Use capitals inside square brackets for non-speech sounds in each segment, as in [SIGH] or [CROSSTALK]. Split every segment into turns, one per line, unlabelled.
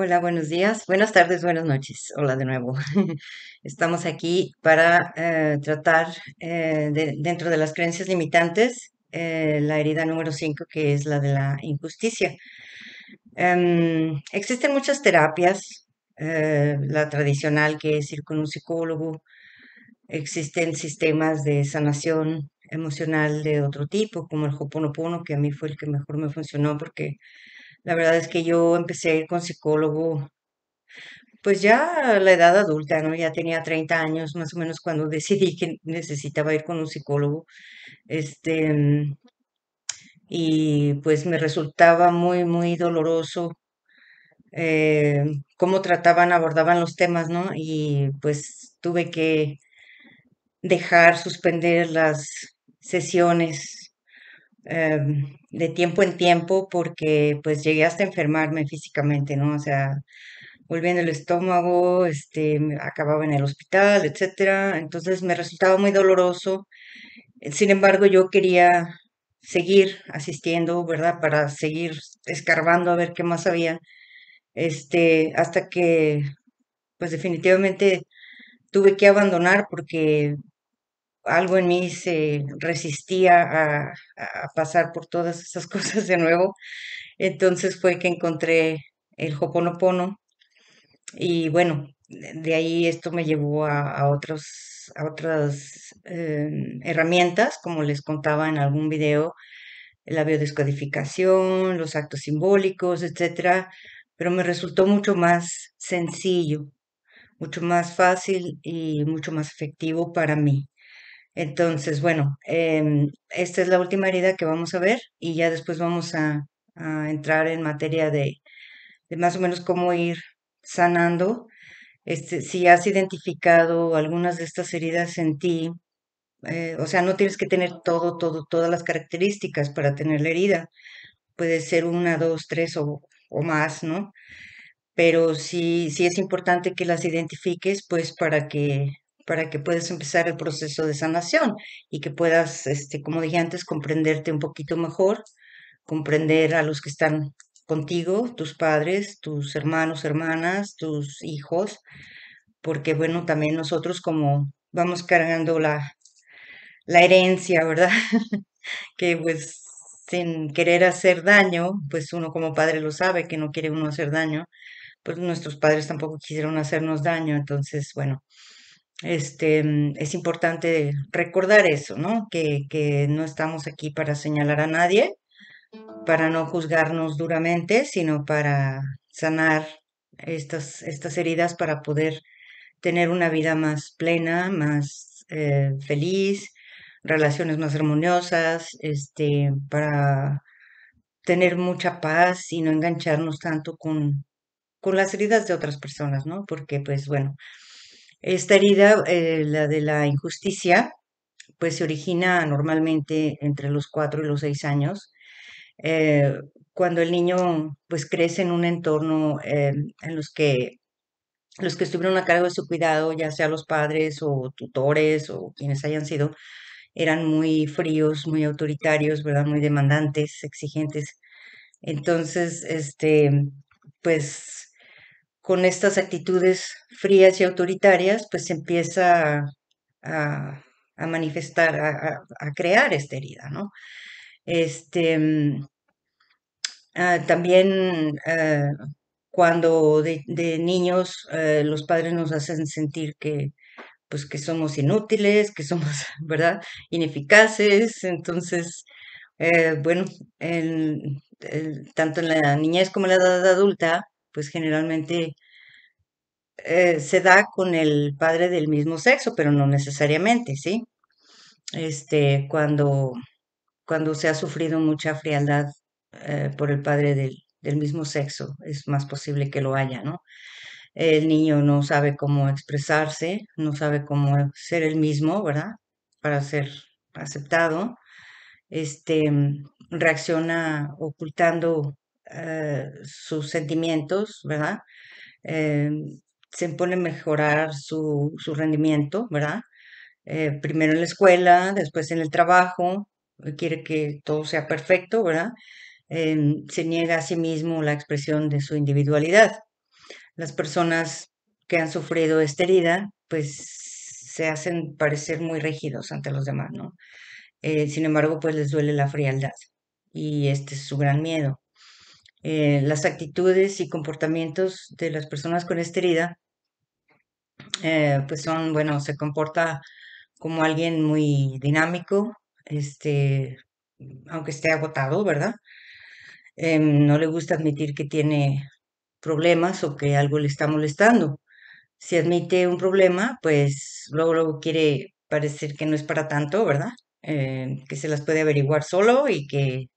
Hola, buenos días, buenas tardes, buenas noches. Hola de nuevo. [LAUGHS] Estamos aquí para eh, tratar eh, dentro de las creencias limitantes eh, la herida número 5, que es la de la injusticia. Em, existen muchas terapias, la tradicional que es ir con un psicólogo, existen sistemas de sanación emocional de otro tipo, como el Hoponopono, que a mí fue el que mejor me funcionó porque la verdad es que yo empecé a ir con psicólogo, pues ya a la edad adulta, ¿no? Ya tenía 30 años más o menos cuando [LAUGHS] decidí que necesitaba ir con un psicólogo. Este, mm, y pues me resultaba muy, muy doloroso eh, cómo trataban, abordaban los temas, ¿no? Y pues tuve que dejar, suspender las sesiones. Em, de tiempo en tiempo porque pues llegué hasta enfermarme físicamente, ¿no? O sea, volviendo el estómago, este, acababa en el hospital, etcétera. Entonces me resultaba muy doloroso. Sin embargo, yo quería seguir asistiendo, ¿verdad? Para seguir escarbando a ver qué más había. Este, hasta que pues definitivamente tuve que abandonar porque algo en mí se resistía a, pasar por todas esas [LAUGHS] cosas de nuevo. Entonces fue que encontré el Hoponopono y bueno, de ahí esto me llevó a, otros, a otras em, herramientas, como les contaba en algún video, la biodescodificación, los actos simbólicos, etc. pero me resultó mucho más sencillo, mucho más fácil y mucho más efectivo para mí. Entonces, bueno, em, esta es la última herida que vamos a ver y ya después vamos a, entrar en materia de, más o menos cómo ir sanando. Este, si has identificado algunas de estas heridas en ti, eh, o sea, no tienes que tener todo, todo, todas las características para tener la herida. Puede ser una, dos, tres o, o más, ¿no? Pero sí, sí es importante que las identifiques, pues, para que para que puedas empezar el proceso de sanación y que puedas, este, como dije antes, comprenderte un poquito mejor, comprender a los que están contigo, tus padres, tus hermanos, hermanas, tus hijos, porque bueno, también nosotros como vamos cargando la, la herencia, ¿verdad? [LAUGHS] que pues sin querer hacer daño, pues uno como padre lo sabe que no quiere uno hacer daño, pues nuestros padres tampoco quisieron hacernos daño, entonces bueno, este, mm, es importante recordar eso, ¿no? Que, no estamos aquí para señalar a nadie, para no juzgarnos duramente, sino para sanar estas, estas heridas para poder tener una vida más plena, más eh, feliz, relaciones más armoniosas, este, para tener mucha paz y no engancharnos tanto con, con las heridas de otras personas, ¿no? Porque, pues, bueno, esta herida, eh, la de la injusticia, pues se origina normalmente entre los cuatro y los seis años, eh, cuando el niño pues crece en un entorno eh, en los que los que estuvieron a cargo de su cuidado, ya sea los padres o tutores o quienes hayan sido, eran muy fríos, muy autoritarios, ¿verdad? Muy demandantes, exigentes. Entonces, este, pues con estas actitudes frías y autoritarias, pues empieza a, manifestar, a, crear esta herida, ¿no? Este, ah, también eh, cuando de, niños eh, los padres nos hacen sentir que, pues que somos inútiles, que somos, [LAUGHS] ¿verdad?, ineficaces. Entonces, eh, bueno, tanto en la niñez como en la edad adulta, pues generalmente eh, se da con el padre del mismo sexo, pero no necesariamente, ¿sí? Este, cuando, cuando se ha sufrido mucha frialdad eh, por el padre del, mismo sexo, es más posible que lo haya, ¿no? El niño no sabe cómo expresarse, no sabe cómo ser el mismo, ¿verdad? Para ser aceptado. Este, reacciona ocultando eh, sus sentimientos, ¿verdad? Eh, se impone mejorar su, su rendimiento, ¿verdad? Eh, primero en la escuela, después en el trabajo, quiere que todo sea perfecto, ¿verdad? se niega a sí mismo la expresión de su individualidad. Las personas que han sufrido esta herida, pues se hacen parecer muy rígidos ante los demás, ¿no? sin embargo, pues les duele la frialdad y este es su gran miedo. Eh, las actitudes y comportamientos de las personas con esta eh, pues son, bueno, se comporta como alguien muy dinámico, este, aunque esté agotado, ¿verdad? Em, no le gusta admitir que tiene problemas o que algo le está molestando. Si admite un problema, pues luego quiere parecer que no es para tanto, ¿verdad? Eh, que se las puede averiguar solo y que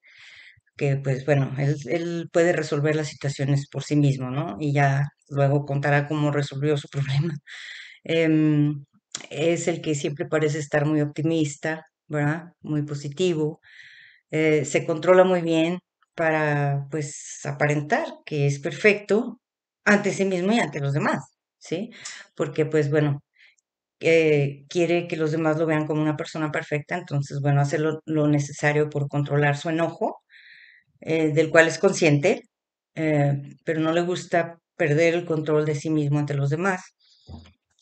que pues bueno, él, puede resolver las situaciones por sí mismo, ¿no? Y ya luego contará cómo resolvió su [LAUGHS] problema. Em, es el que siempre parece estar muy optimista, ¿verdad? Muy positivo. Eh, se controla muy bien para pues aparentar que es perfecto ante sí mismo y ante los demás, ¿sí? Porque pues bueno, eh, quiere que los demás lo vean como una persona perfecta, entonces, bueno, hace lo, necesario por controlar su enojo eh, del cual es consciente, eh, pero no le gusta perder el control de sí mismo ante los demás.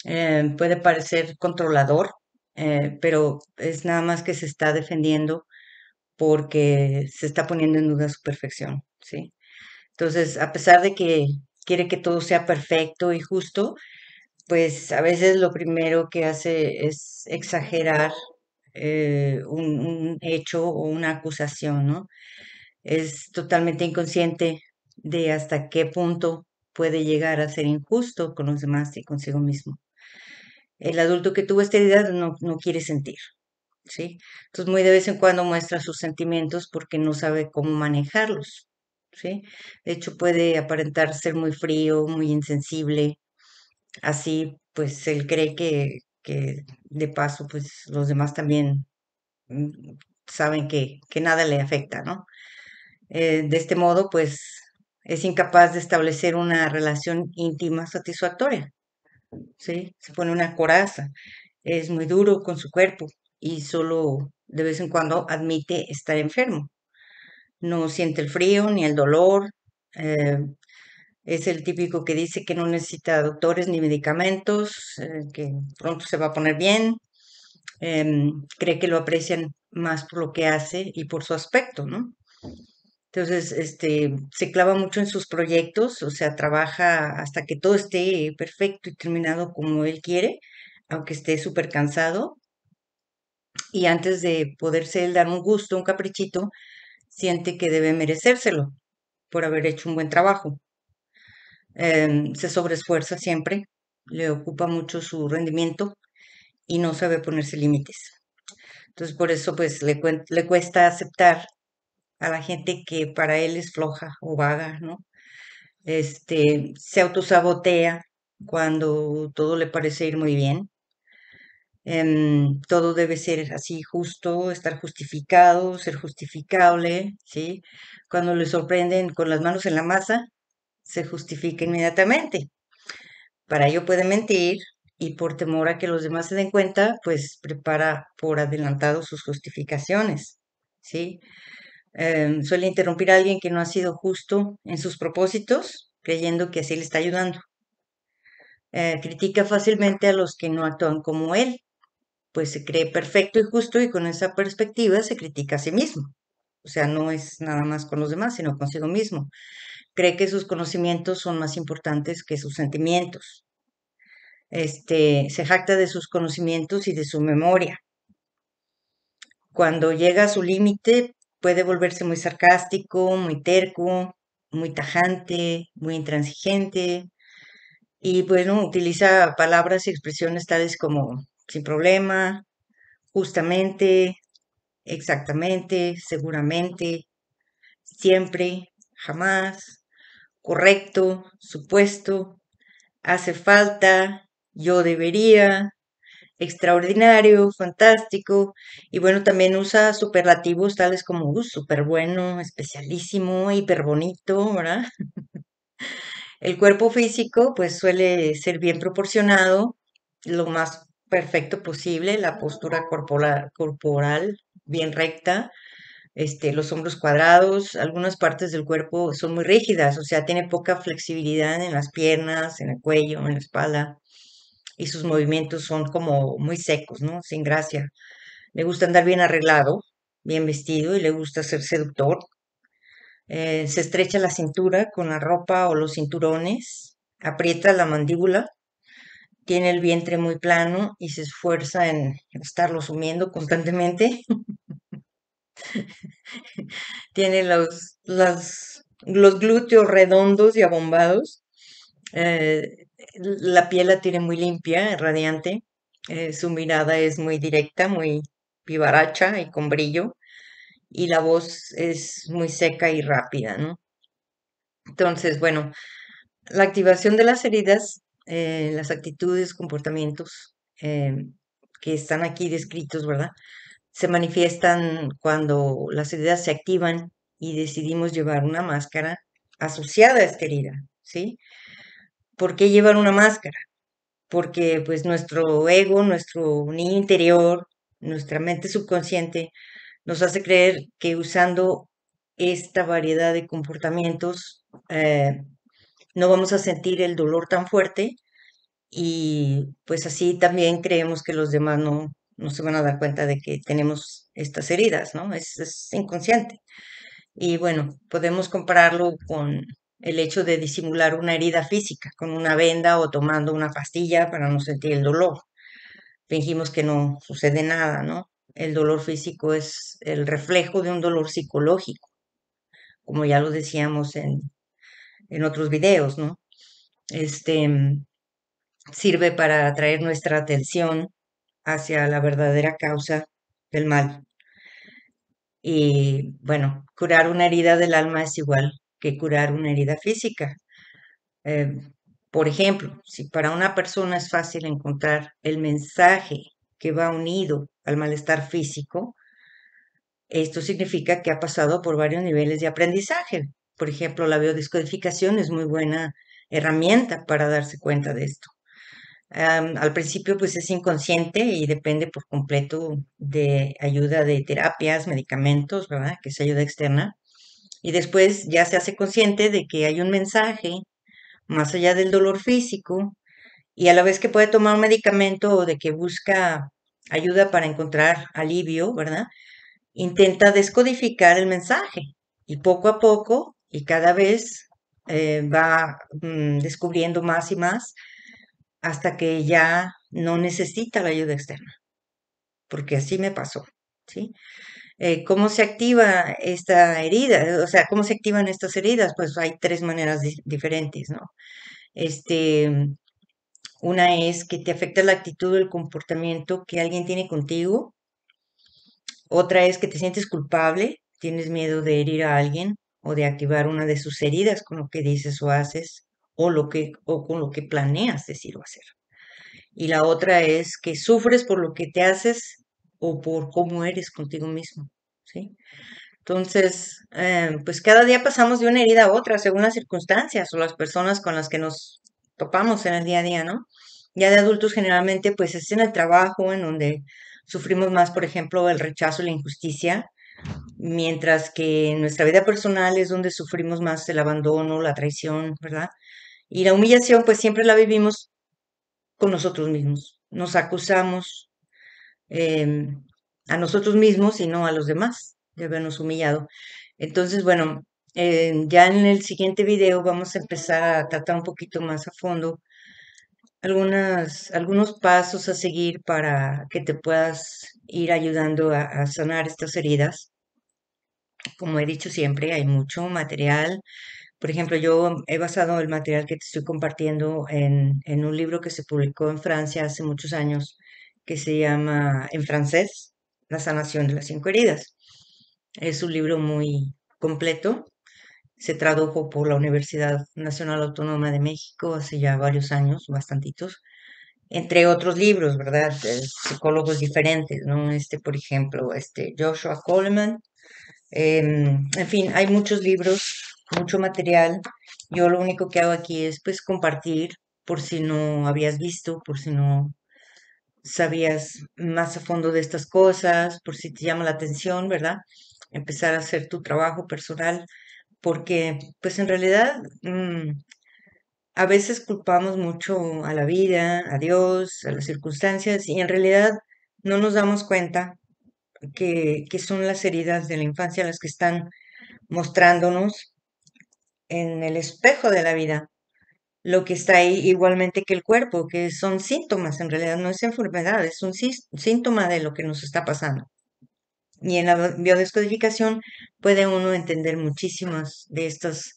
Eh, puede parecer controlador, pero es nada más que se está defendiendo porque se está poniendo en duda su perfección, ¿sí? Entonces, a pesar de que quiere que todo sea perfecto y justo, pues a veces lo primero que hace es exagerar un, un, hecho o una acusación, ¿no? es totalmente inconsciente de hasta qué punto puede llegar a ser injusto con los demás y consigo mismo. El adulto que tuvo esta edad no, no quiere sentir, ¿sí? Entonces, muy de vez en cuando muestra sus sentimientos porque no sabe cómo manejarlos, ¿sí? De hecho, puede aparentar ser muy frío, muy insensible. Así, pues, él cree que, que de paso, pues, los demás también mm, saben que, que nada le afecta, ¿no? Eh, de este modo, pues es incapaz de establecer una relación íntima satisfactoria. ¿sí? Se pone una coraza, es muy duro con su cuerpo y solo de vez en cuando admite estar enfermo. No siente el frío ni el dolor. Eh, es el típico que dice que no necesita doctores ni medicamentos, eh, que pronto se va a poner bien. Em, cree que lo aprecian más por lo que hace y por su aspecto, ¿no? Entonces, este, se clava mucho en sus proyectos, o sea, trabaja hasta que todo esté perfecto y terminado como él quiere, aunque esté súper cansado. Y antes de poderse dar un gusto, un caprichito, siente que debe merecérselo por haber hecho un buen trabajo. Em, se sobreesfuerza siempre, le ocupa mucho su rendimiento y no sabe ponerse límites. Entonces, por eso, pues, le, le cuesta aceptar a la gente que para él es floja o vaga, ¿no? Este, se autosabotea cuando todo le parece ir muy bien. Em, todo debe ser así justo, estar justificado, ser justificable, ¿sí? Cuando le sorprenden con las manos en la masa, se justifica inmediatamente. Para ello puede mentir y por temor a que los demás se den cuenta, pues prepara por adelantado sus justificaciones, ¿sí? sí Em, suele interrumpir a alguien que no ha sido justo en sus propósitos, creyendo que así le está ayudando. Eh, critica fácilmente a los que no actúan como él, pues se cree perfecto y justo y con esa perspectiva se critica a sí mismo. O sea, no es nada más con los demás, sino consigo mismo. Cree que sus conocimientos son más importantes que sus sentimientos. Este, se jacta de sus conocimientos y de su memoria. Cuando llega a su límite, Puede volverse muy sarcástico, muy terco, muy tajante, muy intransigente. Y bueno, pues, utiliza palabras y expresiones tales como sin problema, justamente, exactamente, seguramente, siempre, jamás, correcto, supuesto, hace falta, yo debería, extraordinario, fantástico, y bueno, también usa superlativos tales como uh, super bueno, especialísimo, hiper bonito, ¿verdad? [LAUGHS] El cuerpo físico pues suele ser bien proporcionado, lo más perfecto posible, la postura corporal, corporal bien recta, este, los hombros cuadrados, algunas partes del cuerpo son muy rígidas, o sea, tiene poca flexibilidad en las piernas, en el cuello, en la espalda y sus movimientos son como muy secos, ¿no? Sin gracia. Le gusta andar bien arreglado, bien vestido y le gusta ser seductor. Eh, se estrecha la cintura con la ropa o los cinturones, aprieta la mandíbula, tiene el vientre muy plano y se esfuerza en estarlo sumiendo constantemente. [LAUGHS] tiene los, los, los, glúteos redondos y abombados. Eh, la piel la tiene muy limpia, radiante. Eh, su mirada es muy directa, muy vivaracha y con brillo. Y la voz es muy seca y rápida, ¿no? Entonces, bueno, la activación de las heridas, eh, las actitudes, comportamientos eh, que están aquí descritos, ¿verdad? Se manifiestan cuando las heridas se activan y decidimos llevar una máscara asociada a esta herida, ¿sí? ¿Por qué llevar una máscara? Porque pues nuestro ego, nuestro niño interior, nuestra mente subconsciente nos hace creer que usando esta variedad de comportamientos eh, no vamos a sentir el dolor tan fuerte y pues así también creemos que los demás no, no se van a dar cuenta de que tenemos estas heridas, ¿no? es inconsciente. Y bueno, podemos compararlo con el hecho de disimular una herida física con una venda o tomando una pastilla para no sentir el dolor. Fingimos que no sucede nada, ¿no? El dolor físico es el reflejo de un dolor psicológico, como ya lo decíamos en, otros videos, ¿no? Este mm, sirve para atraer nuestra atención hacia la verdadera causa del mal. Y bueno, curar una herida del alma es igual que curar una herida física. Eh, por ejemplo, si para una persona es fácil encontrar el mensaje que va unido al malestar físico, esto significa que ha pasado por varios niveles de aprendizaje. Por ejemplo, la biodescodificación es muy buena herramienta para darse cuenta de esto. al principio, pues es inconsciente y depende por completo de ayuda de terapias, medicamentos, ¿verdad? Que es ayuda externa. Y después ya se hace consciente de que hay un mensaje más allá del dolor físico y a la vez que puede tomar un medicamento o de que busca ayuda para encontrar alivio, ¿verdad? Intenta descodificar el mensaje y poco a poco y cada vez eh, va mm, descubriendo más y más hasta que ya no necesita la ayuda externa, porque así me pasó, ¿sí? Eh, ¿cómo se activa esta herida? O sea, ¿cómo se activan estas heridas? Pues hay tres maneras diferentes, ¿no? Este, una es que te afecta la actitud, o el comportamiento que alguien tiene contigo. Otra es que te sientes culpable, tienes miedo de herir a alguien o de activar una de sus heridas con lo que dices o haces o, lo que, o con lo que planeas decir o hacer. Y la otra es que sufres por lo que te haces o por cómo eres contigo mismo, ¿sí? Entonces, eh, pues cada día pasamos de una herida a otra según las circunstancias o las personas con las que nos topamos en el día a día, ¿no? Ya de adultos generalmente, pues es en el trabajo en donde sufrimos más, por ejemplo, el rechazo la injusticia, mientras que en nuestra vida personal es donde sufrimos más el abandono, la traición, ¿verdad? Y la humillación, pues siempre la vivimos con nosotros mismos. Nos acusamos, Em, a nosotros mismos y no a los demás de habernos humillado. Entonces, bueno, eh, ya en el siguiente video vamos a empezar a tratar un poquito más a fondo algunas, algunos pasos a seguir para que te puedas ir ayudando a, sanar estas heridas. Como he dicho siempre, hay mucho material. Por ejemplo, yo he basado el material que te estoy compartiendo en, en un libro que se publicó en Francia hace muchos años, que se llama en francés La sanación de las cinco heridas. Es un libro muy completo. Se tradujo por la Universidad Nacional Autónoma de México hace ya varios años, bastantitos, entre otros libros, ¿verdad? psicólogos diferentes, ¿no? Este, por ejemplo, este Joshua Coleman. Em, en fin, hay muchos libros, mucho material. Yo lo único que hago aquí es pues compartir por si no habías visto, por si no sabías más a fondo de estas cosas, por si te llama la atención, ¿verdad? Empezar a hacer tu trabajo personal, porque pues en realidad mm, a veces culpamos mucho a la vida, a Dios, a las circunstancias, y en realidad no nos damos cuenta que son las heridas de la infancia las que están mostrándonos en el espejo de la vida lo que está ahí igualmente que el cuerpo, que son síntomas, en realidad no es enfermedad, es un síntoma de lo que nos está pasando. Y en la biodescodificación puede uno entender muchísimos de estos,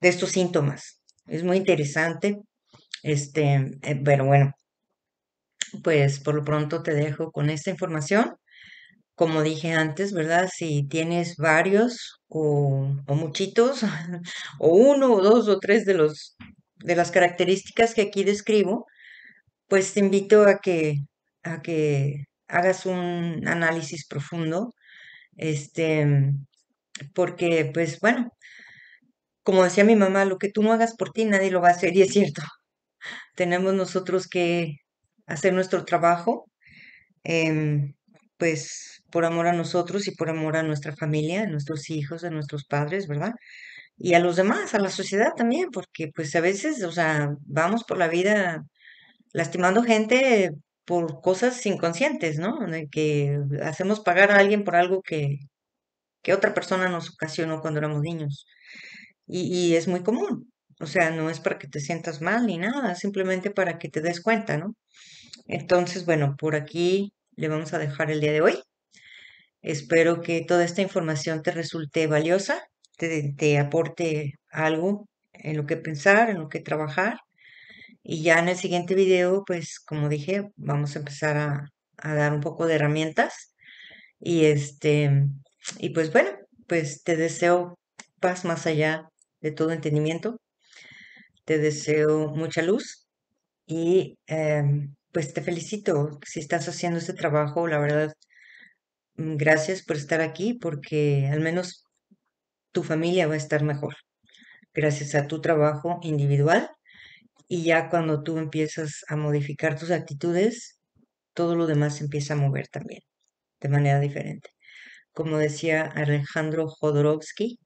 de estos síntomas. Es muy interesante, este, eh, pero bueno, pues por lo pronto te dejo con esta información. Como dije antes, ¿verdad? Si tienes varios o, muchitos, [LAUGHS] o uno o dos o tres de los de las características que aquí describo, pues te invito a que, a que hagas un análisis profundo, este, porque pues bueno, como decía mi mamá, lo que tú no hagas por ti nadie lo va a hacer y es cierto. [LAUGHS] Tenemos nosotros que hacer nuestro trabajo, em, pues por amor a nosotros y por amor a nuestra familia, a nuestros hijos, a nuestros padres, ¿verdad? y a los demás, a la sociedad también, porque pues a veces, o sea, vamos por la vida lastimando gente por cosas inconscientes, ¿no? que hacemos pagar a alguien por algo que, que otra persona nos ocasionó cuando éramos niños. Y, y es muy común. O sea, no es para que te sientas mal ni nada, simplemente para que te des cuenta, ¿no? Entonces, bueno, por aquí le vamos a dejar el día de hoy. Espero que toda esta información te resulte valiosa te, aporte algo en lo que pensar, en lo que trabajar. Y ya en el siguiente video, pues como dije, vamos a empezar a, dar un poco de herramientas. Y este, y pues bueno, pues te deseo paz más allá de todo entendimiento. Te deseo mucha luz y em, pues te felicito si estás haciendo este trabajo. La verdad, mm, gracias por estar aquí porque al menos tu familia va a estar mejor gracias a tu trabajo individual y ya cuando tú empiezas a modificar tus actitudes, todo lo demás empieza a mover también de manera diferente. Como decía Alejandro Jodorowsky,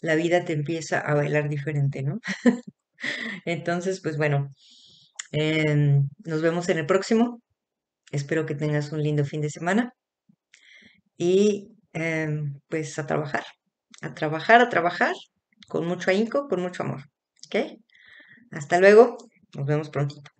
la vida te empieza a bailar diferente, ¿no? [LAUGHS] Entonces, pues bueno, em, nos vemos en el próximo. Espero que tengas un lindo fin de semana y em, pues a trabajar a trabajar, a trabajar, con mucho ahínco, con mucho amor. ¿Ok? Hasta luego, nos vemos prontito.